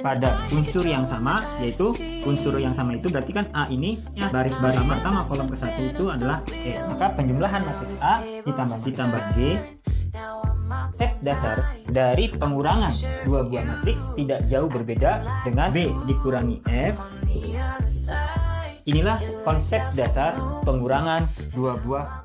pada unsur yang sama yaitu unsur yang sama itu berarti kan A ini ya, baris-baris pertama kolom ke satu itu adalah e. e maka penjumlahan matriks A ditambah ditambah G set dasar dari pengurangan dua buah matriks tidak jauh berbeda dengan B dikurangi F inilah konsep dasar pengurangan dua buah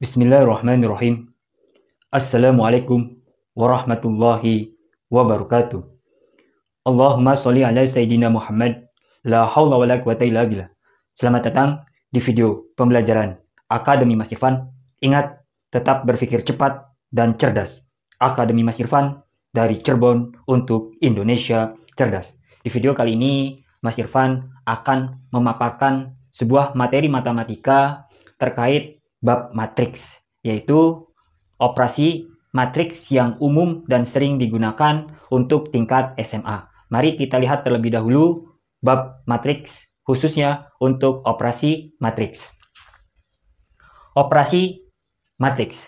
Bismillahirrahmanirrahim. Assalamualaikum warahmatullahi wabarakatuh. Allahumma sholli ala sayyidina Muhammad. La haula wala quwata illa billah. Selamat datang di video pembelajaran Akademi Mas Irfan. Ingat, tetap berpikir cepat dan cerdas. Akademi Mas Irfan dari Cirebon untuk Indonesia cerdas. Di video kali ini, Mas Irfan akan memaparkan sebuah materi matematika terkait bab matriks, yaitu operasi matriks yang umum dan sering digunakan untuk tingkat SMA. Mari kita lihat terlebih dahulu bab matriks khususnya untuk operasi matriks. Operasi matriks.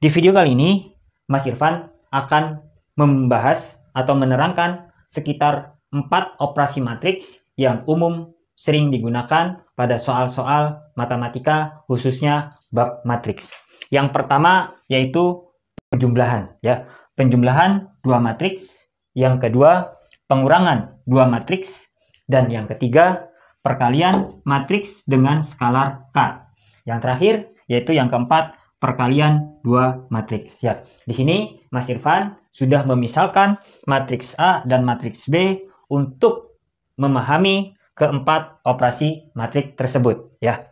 Di video kali ini, Mas Irfan akan membahas atau menerangkan sekitar 4 operasi matriks yang umum sering digunakan pada soal-soal matematika khususnya bab matriks. Yang pertama yaitu penjumlahan ya. Penjumlahan dua matriks, yang kedua pengurangan dua matriks dan yang ketiga perkalian matriks dengan skalar K. Yang terakhir yaitu yang keempat perkalian dua matriks. Ya, di sini Mas Irfan sudah memisalkan matriks A dan matriks B untuk memahami keempat operasi matriks tersebut ya.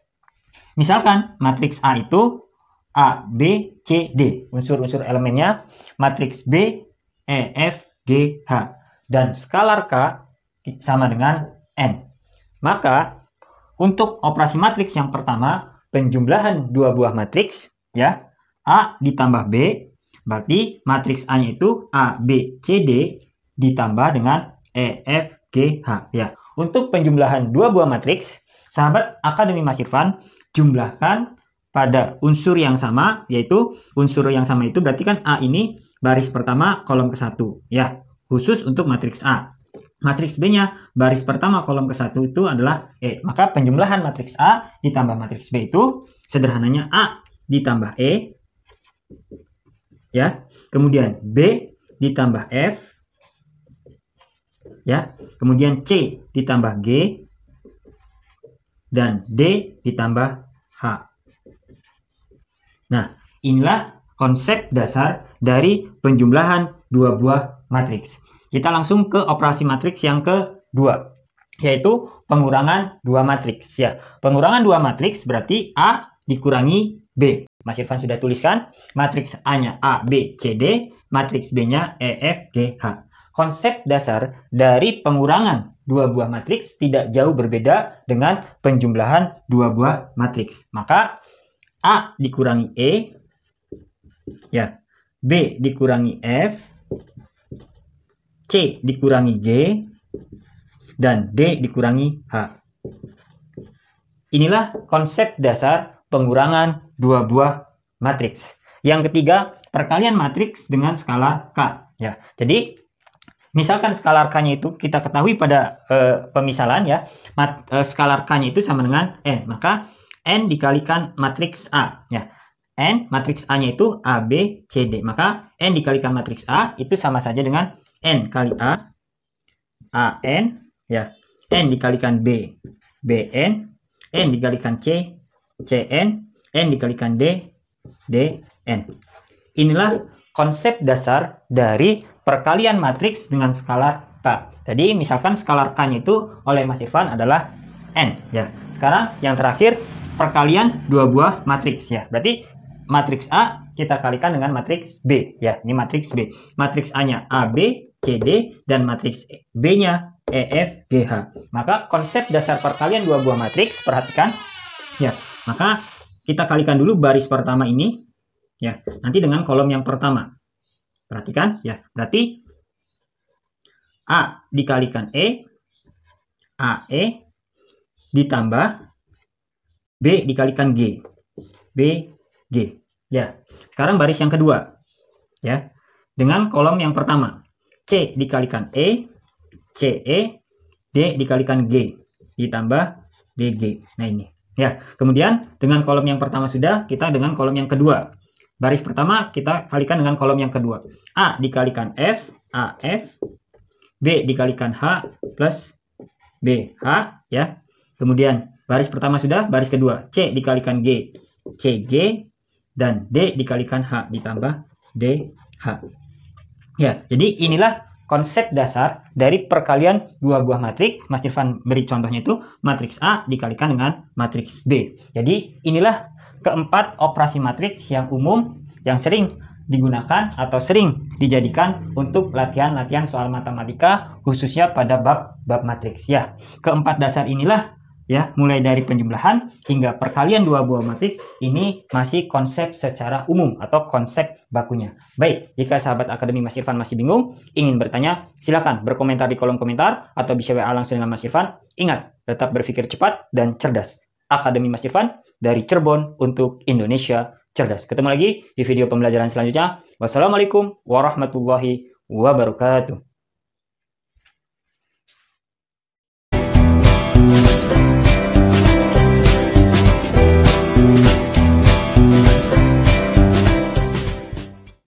Misalkan matriks A itu A, B, C, D, unsur-unsur elemennya, matriks B, E, F, G, H dan skalar K sama dengan N. Maka untuk operasi matriks yang pertama, penjumlahan dua buah matriks ya, A ditambah B, berarti matriks a itu A, B, C, D ditambah dengan E, F, G, H ya. Untuk penjumlahan dua buah matriks, sahabat Akademi Mas Irfan jumlahkan pada unsur yang sama, yaitu unsur yang sama itu berarti kan A ini baris pertama kolom ke satu, ya, khusus untuk matriks A. Matriks B-nya baris pertama kolom ke satu itu adalah E. Maka penjumlahan matriks A ditambah matriks B itu sederhananya A ditambah E, ya, kemudian B ditambah F, ya. Kemudian C ditambah G dan D ditambah H. Nah, inilah konsep dasar dari penjumlahan dua buah matriks. Kita langsung ke operasi matriks yang kedua, yaitu pengurangan dua matriks. Ya, pengurangan dua matriks berarti A dikurangi B. Mas Irfan sudah tuliskan, matriks A-nya A, B, C, D, matriks B-nya E, F, G, H konsep dasar dari pengurangan dua buah matriks tidak jauh berbeda dengan penjumlahan dua buah matriks. Maka A dikurangi E, ya, B dikurangi F, C dikurangi G, dan D dikurangi H. Inilah konsep dasar pengurangan dua buah matriks. Yang ketiga, perkalian matriks dengan skala K. Ya, jadi Misalkan skalar itu kita ketahui pada e, pemisalan ya, mat, e, eh, skalar itu sama dengan N. Maka N dikalikan matriks A ya. N matriks A-nya itu A, B, C, D. Maka N dikalikan matriks A itu sama saja dengan N kali A, A, N, ya. N dikalikan B, B, N. N dikalikan C, C, N. N dikalikan D, D, N. Inilah konsep dasar dari perkalian matriks dengan skalar K. Jadi misalkan skalar k itu oleh Mas Ivan adalah N ya. Sekarang yang terakhir perkalian dua buah matriks ya. Berarti matriks A kita kalikan dengan matriks B ya. Ini matriks B. Matriks A-nya AB, CD dan matriks B-nya EFGH. Maka konsep dasar perkalian dua buah matriks perhatikan ya. Maka kita kalikan dulu baris pertama ini ya. Nanti dengan kolom yang pertama. Perhatikan ya, berarti A dikalikan E, AE ditambah B dikalikan G, B, G. Ya, sekarang baris yang kedua. Ya, dengan kolom yang pertama. C dikalikan E, CE, D dikalikan G, ditambah DG. Nah ini. Ya, kemudian dengan kolom yang pertama sudah, kita dengan kolom yang kedua. Baris pertama kita kalikan dengan kolom yang kedua. A dikalikan F, AF. B dikalikan H plus BH ya. Kemudian baris pertama sudah, baris kedua. C dikalikan G, CG. Dan D dikalikan H ditambah DH. Ya, jadi inilah konsep dasar dari perkalian dua buah matriks. Mas Irfan beri contohnya itu matriks A dikalikan dengan matriks B. Jadi inilah Keempat, operasi matriks yang umum yang sering digunakan atau sering dijadikan untuk latihan-latihan soal matematika khususnya pada bab-bab matriks ya. Keempat dasar inilah ya mulai dari penjumlahan hingga perkalian dua buah matriks ini masih konsep secara umum atau konsep bakunya. Baik, jika sahabat Akademi Mas Irfan masih bingung, ingin bertanya, silakan berkomentar di kolom komentar atau bisa WA langsung dengan Mas Irfan. Ingat, tetap berpikir cepat dan cerdas. Akademi Mas Irfan dari Cirebon untuk Indonesia Cerdas. Ketemu lagi di video pembelajaran selanjutnya. Wassalamualaikum warahmatullahi wabarakatuh.